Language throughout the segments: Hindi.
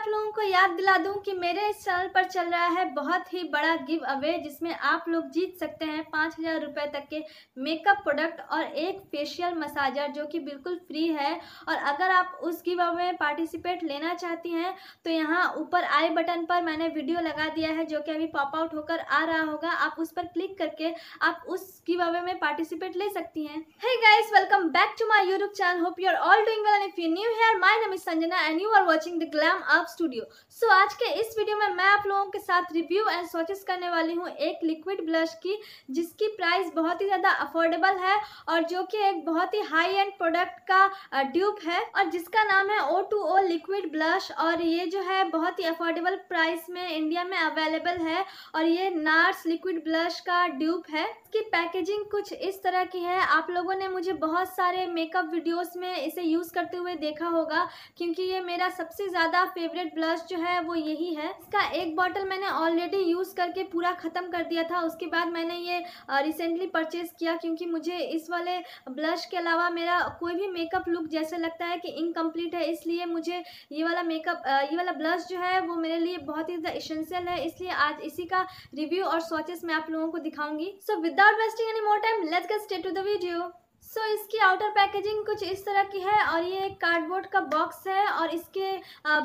आप लोगों को याद दिला दूं कि मेरे इस चैनल पर चल रहा है बहुत ही बड़ा गिव अवे जिसमें आप लोग जीत सकते हैं पाँच हज़ार रुपये तक के मेकअप प्रोडक्ट और एक फेशियल मसाजर जो कि बिल्कुल फ्री है और अगर आप उस गिव अवे में पार्टिसिपेट लेना चाहती हैं तो यहाँ ऊपर आई बटन पर मैंने वीडियो लगा दिया है जो कि अभी पॉप आउट होकर आ रहा होगा आप उस पर क्लिक करके आप उस गिव अवे में पार्टिसिपेट ले सकती हैं hey guys welcome back to my YouTube channel hope you are all doing well and if you new here my name is Sanjana and you are watching the glam up studio so so, आज के इस वीडियो में मैं आप लोगों के साथ रिव्यू एंड सर्चेस करने वाली हूँ एक लिक्विड ब्लश की जिसकी प्राइस बहुत ही ज़्यादा अफोर्डेबल है और जो कि एक बहुत ही हाई एंड प्रोडक्ट का ड्यूप है और जिसका नाम है O two O liquid blush और ये जो है बहुत ही अफोर्डेबल प्राइस में इंडिया में अवेलेबल है और ये नार्स लिक्विड ब्लश का ड्यूप है इसकी पैकेजिंग कुछ इस तरह की है आप लोगों ने मुझे बहुत सारे मेकअप वीडियोज़ में इसे यूज़ करते हुए देखा होगा क्योंकि ये मेरा सबसे ज़्यादा फेवरेट हंड्रेड ब्लश जो है वो यही है इसका एक बॉटल मैंने ऑलरेडी यूज़ करके पूरा ख़त्म कर दिया था उसके बाद मैंने ये रिसेंटली परचेज़ किया क्योंकि मुझे इस वाले ब्लश के अलावा मेरा कोई भी मेकअप लुक जैसे लगता है कि इनकम्प्लीट है इसलिए मुझे ये वाला मेकअप ये वाला ब्लश जो है वो मेरे लिए बहुत ही ज़्यादा इसेंशियल है इसलिए आज इसी का रिव्यू और स्वाचेस मैं आप लोगों को दिखाऊंगी so without wasting any more time let's get started to the video so so, इसकी आउटर पैकेजिंग कुछ इस तरह की है और ये एक कार्डबोर्ड का बॉक्स है और इसके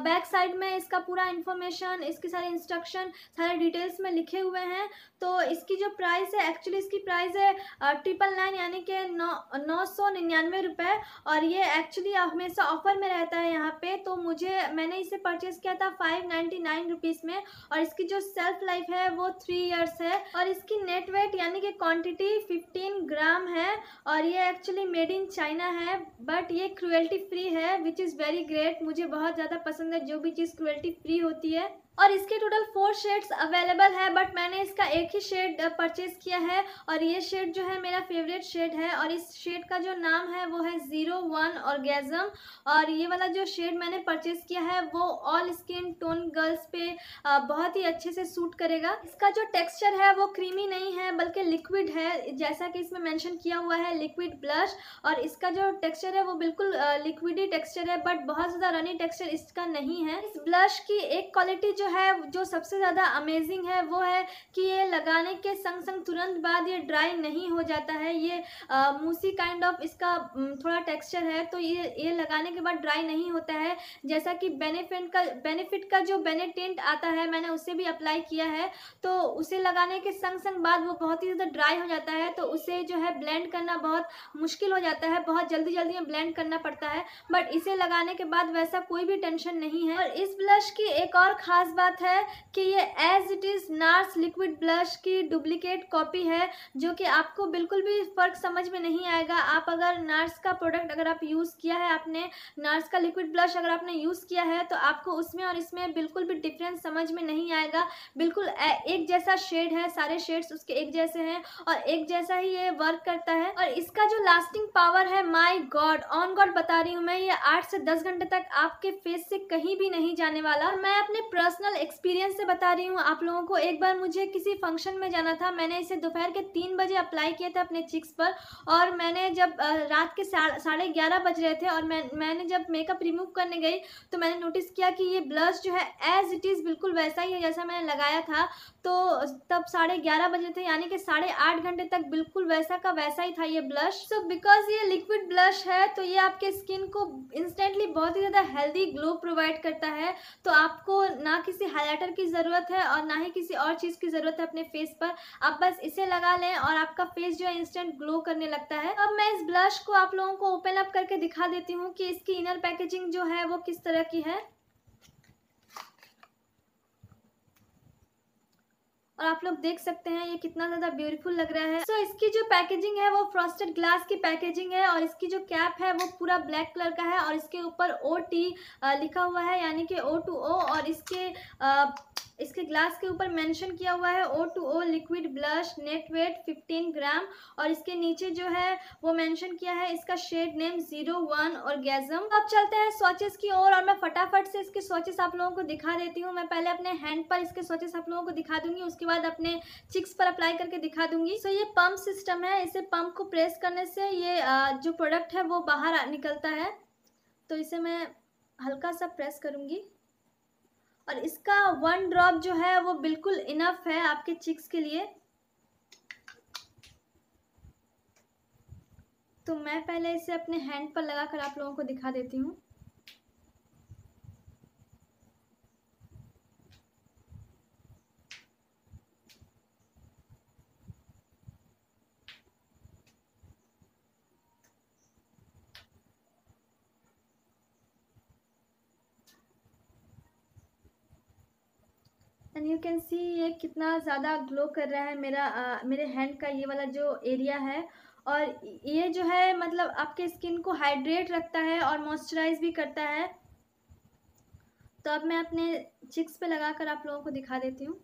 बैक साइड में इसका पूरा इन्फॉर्मेशन इसके सारे इंस्ट्रक्शन सारे डिटेल्स में लिखे हुए हैं तो इसकी जो प्राइस है एक्चुअली इसकी प्राइस है ट्रिपल नाइन यानी कि नौ नौ सौ निन्यानवे रुपये और ये एक्चुअली हमेशा ऑफर में रहता है यहाँ पर तो मुझे मैंने इसे परचेज़ किया था फाइव नाइन्टी नाइन रुपीज़ में और इसकी जो सेल्फ लाइफ है वो थ्री ईयर्स है और इसकी नेट वेट यानी कि क्वान्टिटी फिफ्टीन ग्राम है और ये एक्चुअली मेड इन चाइना है बट ये क्रुएल्टी फ्री है विच इज़ वेरी ग्रेट मुझे बहुत ज़्यादा पसंद है जो भी चीज़ क्रुएल्टी फ्री होती है और इसके टोटल फोर शेड्स अवेलेबल है बट मैंने इसका एक ही शेड परचेज़ uh, किया है और ये शेड जो है मेरा फेवरेट शेड है और इस शेड का जो नाम है वो है ज़ीरो वन ऑर्गेज़म और ये वाला जो शेड मैंने परचेज़ किया है वो ऑल स्किन टोन गर्ल्स पे uh, बहुत ही अच्छे से सूट करेगा इसका जो टेक्सचर है वो क्रीमी नहीं है बल्कि लिक्विड है जैसा कि इसमें मैंशन किया हुआ है लिक्विड ब्लश और इसका जो टेक्सचर है वो बिल्कुल लिक्विडी टेक्सचर है बट बहुत ज़्यादा रनी टेक्सचर इसका नहीं है इस ब्लश की एक क्वालिटी जो है जो सबसे ज़्यादा अमेजिंग है वो है कि ये लगाने के संग संग तुरंत बाद ये ड्राई नहीं हो जाता है ये मूसी काइंड ऑफ इसका थोड़ा टेक्सचर है तो ये ये लगाने के बाद ड्राई नहीं होता है जैसा कि बेनिफिट का बेनिफिट का जो बेनिटेंट आता है मैंने उसे भी अप्लाई किया है तो उसे लगाने के संग संग बाद वो बहुत ही ज़्यादा ड्राई हो जाता है तो उसे जो है ब्लेंड करना बहुत मुश्किल हो जाता है बहुत जल्दी जल्दी में ब्लेंड करना पड़ता है बट इसे लगाने के बाद वैसा कोई भी टेंशन नहीं है और इस ब्लश की एक और ख़ास बात है कि ये as it is NARS liquid blush की डुप्लीकेट कॉपी है जो कि आपको बिल्कुल भी फ़र्क समझ में नहीं आएगा आप अगर नार्स का प्रोडक्ट अगर आप यूज़ किया है आपने नार्स का लिक्विड ब्लश अगर आपने यूज़ किया है तो आपको उसमें और इसमें बिल्कुल भी डिफरेंस समझ में नहीं आएगा बिल्कुल एक जैसा शेड है सारे शेड्स उसके एक जैसे हैं और एक जैसा ही ये वर्क करता है और इसका जो जो लास्टिंग पावर है माय गॉड ऑन गॉड बता रही हूँ मैं ये आठ से दस घंटे तक आपके फेस से कहीं भी नहीं जाने वाला और मैं अपने पर्सनल एक्सपीरियंस से बता रही हूँ आप लोगों को एक बार मुझे किसी फंक्शन में जाना था मैंने इसे दोपहर के तीन बजे अप्लाई किया था अपने चिक्स पर और मैंने जब रात के साढ़े ग्यारह बज रहे थे और मैं मैंने जब मेकअप रिमूव करने गई तो मैंने नोटिस किया कि ये ब्लश जो है एज इट इज़ बिल्कुल वैसा ही है जैसा मैंने लगाया था तो तब साढ़े ग्यारह बजे थे यानी कि साढ़े आठ घंटे तक बिल्कुल वैसा का वैसा ही था ये ब्लश सो बिकॉज ये लिक्विड ब्लश है तो ये आपके स्किन को इंस्टेंटली बहुत ही ज़्यादा हेल्दी ग्लो प्रोवाइड करता है तो आपको ना किसी हाईलाइटर की ज़रूरत है और ना ही किसी और चीज़ की ज़रूरत है अपने फेस पर आप बस इसे लगा लें और आपका फेस जो है इंस्टेंट ग्लो करने लगता है अब मैं इस ब्लश को आप लोगों को ओपन अप करके दिखा देती हूँ कि इसकी इनर पैकेजिंग जो है वो किस तरह की है और आप लोग देख सकते हैं ये कितना ज़्यादा ब्यूटीफुल लग रहा है सो so, इसकी जो पैकेजिंग है वो फ्रॉस्टेड ग्लास की पैकेजिंग है और इसकी जो कैप है वो पूरा ब्लैक कलर का है और इसके ऊपर ओ टी लिखा हुआ है यानी कि ओ टू ओ और इसके आ, इसके ग्लास के ऊपर मेंशन किया हुआ है O two O liquid blush net weight 15 gram और इसके नीचे जो है वो मेंशन किया है इसका शेड नेम जीरो वन और गैजम अब चलते हैं स्वचेस की ओर और मैं फटाफट से इसके स्वचेस आप लोगों को दिखा देती हूँ मैं पहले अपने हैंड पर इसके स्वचेस आप लोगों को दिखा दूंगी उसके बाद अपने चिक्स पर अप्लाई करके दिखा दूंगी सो ये पंप सिस्टम है इसे पंप को प्रेस करने से ये जो प्रोडक्ट है वो बाहर निकलता है तो इसे मैं हल्का सा प्रेस करूँगी और इसका वन ड्रॉप जो है वो बिल्कुल इनफ है आपके चिक्स के लिए तो मैं पहले इसे अपने हैंड पर लगा कर आप लोगों को दिखा देती हूँ एंड यू कैन सी ये कितना ज़्यादा ग्लो कर रहा है मेरा आ, मेरे हैंड का ये वाला जो एरिया है और ये जो है मतलब आपके स्किन को हाइड्रेट रखता है और मॉइस्चराइज भी करता है तो अब मैं अपने चिक्स पे लगा कर आप लोगों को दिखा देती हूँ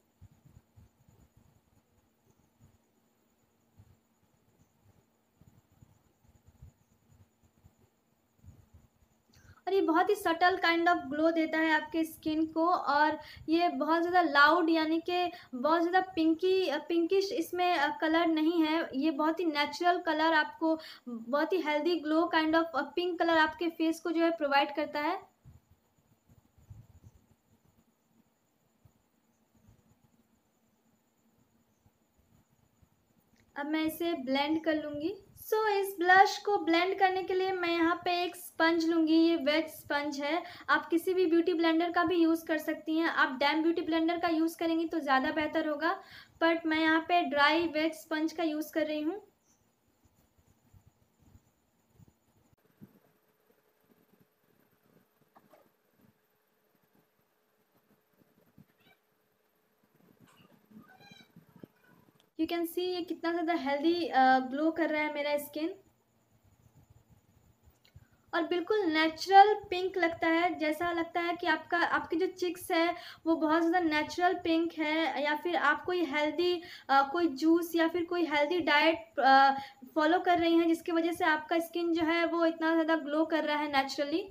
और ये बहुत ही सटल काइंड ऑफ ग्लो देता है आपके स्किन को और ये बहुत ज़्यादा लाउड यानी कि बहुत ज़्यादा पिंकी पिंकिश इसमें कलर नहीं है ये बहुत ही नेचुरल कलर आपको बहुत ही healthy glow kind of pink colour आपके फेस को जो है प्रोवाइड करता है अब मैं इसे ब्लेंड कर लूँगी सो so, इस ब्लश को ब्लेंड करने के लिए मैं यहाँ पे एक स्पंज लूँगी ये वेज स्पंज है आप किसी भी ब्यूटी ब्लेंडर का भी यूज़ कर सकती हैं आप डैम ब्यूटी ब्लेंडर का यूज़ करेंगी तो ज़्यादा बेहतर होगा बट मैं यहाँ पे ड्राई वेज स्पंज का यूज़ कर रही हूँ यू कैन सी ये कितना ज़्यादा हेल्दी ग्लो कर रहा है मेरा स्किन और बिल्कुल नेचुरल पिंक लगता है जैसा लगता है कि आपका आपकी जो चिक्स है वो बहुत ज़्यादा नेचुरल पिंक है या फिर आप कोई हेल्दी कोई जूस या फिर कोई हेल्दी डाइट फॉलो कर रही हैं जिसकी वजह से आपका स्किन जो है वो इतना ज़्यादा ग्लो कर रहा है नेचुरली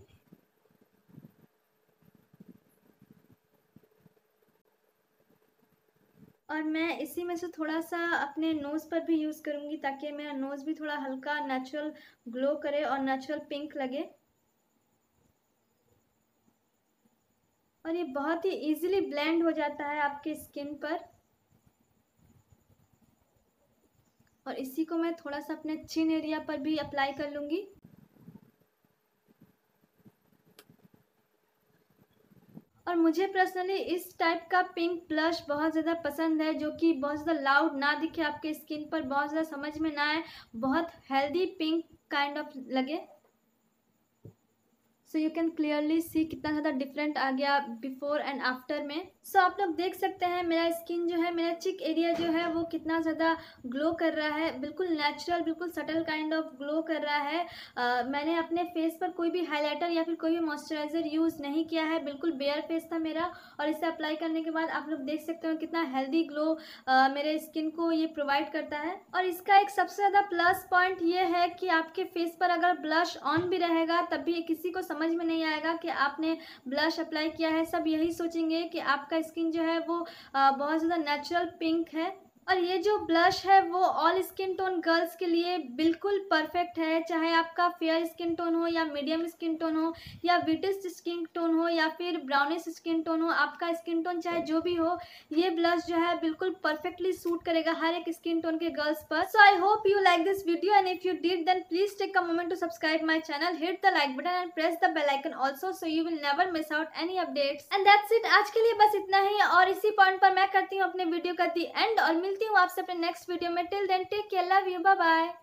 और मैं इसी में से थोड़ा सा अपने नोज़ पर भी यूज़ करूँगी ताकि मेरा नोज़ भी थोड़ा हल्का नेचुरल ग्लो करे और नेचुरल पिंक लगे और ये बहुत ही इजीली ब्लेंड हो जाता है आपके स्किन पर और इसी को मैं थोड़ा सा अपने चिन एरिया पर भी अप्लाई कर लूँगी और मुझे पर्सनली इस टाइप का पिंक ब्लश बहुत ज़्यादा पसंद है जो कि बहुत ज़्यादा लाउड ना दिखे आपके स्किन पर बहुत ज़्यादा समझ में ना आए बहुत हेल्दी पिंक काइंड ऑफ लगे so you can clearly see कितना ज़्यादा डिफरेंट आ गया बिफोर एंड आफ्टर में सो so, आप लोग देख सकते हैं मेरा स्किन जो है मेरा चिक एरिया जो है वो कितना ज़्यादा ग्लो कर रहा है बिल्कुल नेचुरल बिल्कुल सटल काइंड ऑफ ग्लो कर रहा है uh, मैंने अपने फेस पर कोई भी हाईलाइटर या फिर कोई भी मॉइस्चराइज़र यूज़ नहीं किया है बिल्कुल बेयर फेस था मेरा और इसे अप्लाई करने के बाद आप लोग देख सकते हो कितना हेल्दी ग्लो uh, मेरे स्किन को ये प्रोवाइड करता है और इसका एक सबसे ज़्यादा प्लस पॉइंट ये है कि आपके फेस पर अगर ब्लश ऑन भी रहेगा तब भी किसी को समझ समझ में नहीं आएगा कि आपने ब्लश अप्लाई किया है सब यही सोचेंगे कि आपका स्किन जो है वो बहुत ज़्यादा नेचुरल पिंक है और ये जो ब्लश है वो ऑल स्किन टोन गर्ल्स के लिए बिल्कुल परफेक्ट है चाहे आपका फेयर स्किन टोन हो या मीडियम स्किन टोन हो या विटेस्ट स्किन टोन हो या फिर ब्राउनिश स्किन टोन हो आपका स्किन टोन चाहे जो भी हो ये ब्लश जो है बिल्कुल परफेक्टली सूट करेगा हर एक स्किन टोन के गर्ल्स पर so I hope you like this video and if you did then please take a moment to subscribe my channel hit the like button and press the bell icon also so you will never miss out any updates and that's it आज के लिए बस इतना ही और इसी पॉइंट पर मैं करती हूँ अपने वीडियो का दी एंड और मिलती मिलती हूँ आपसे अपने नेक्स्ट वीडियो में till then take care love you bye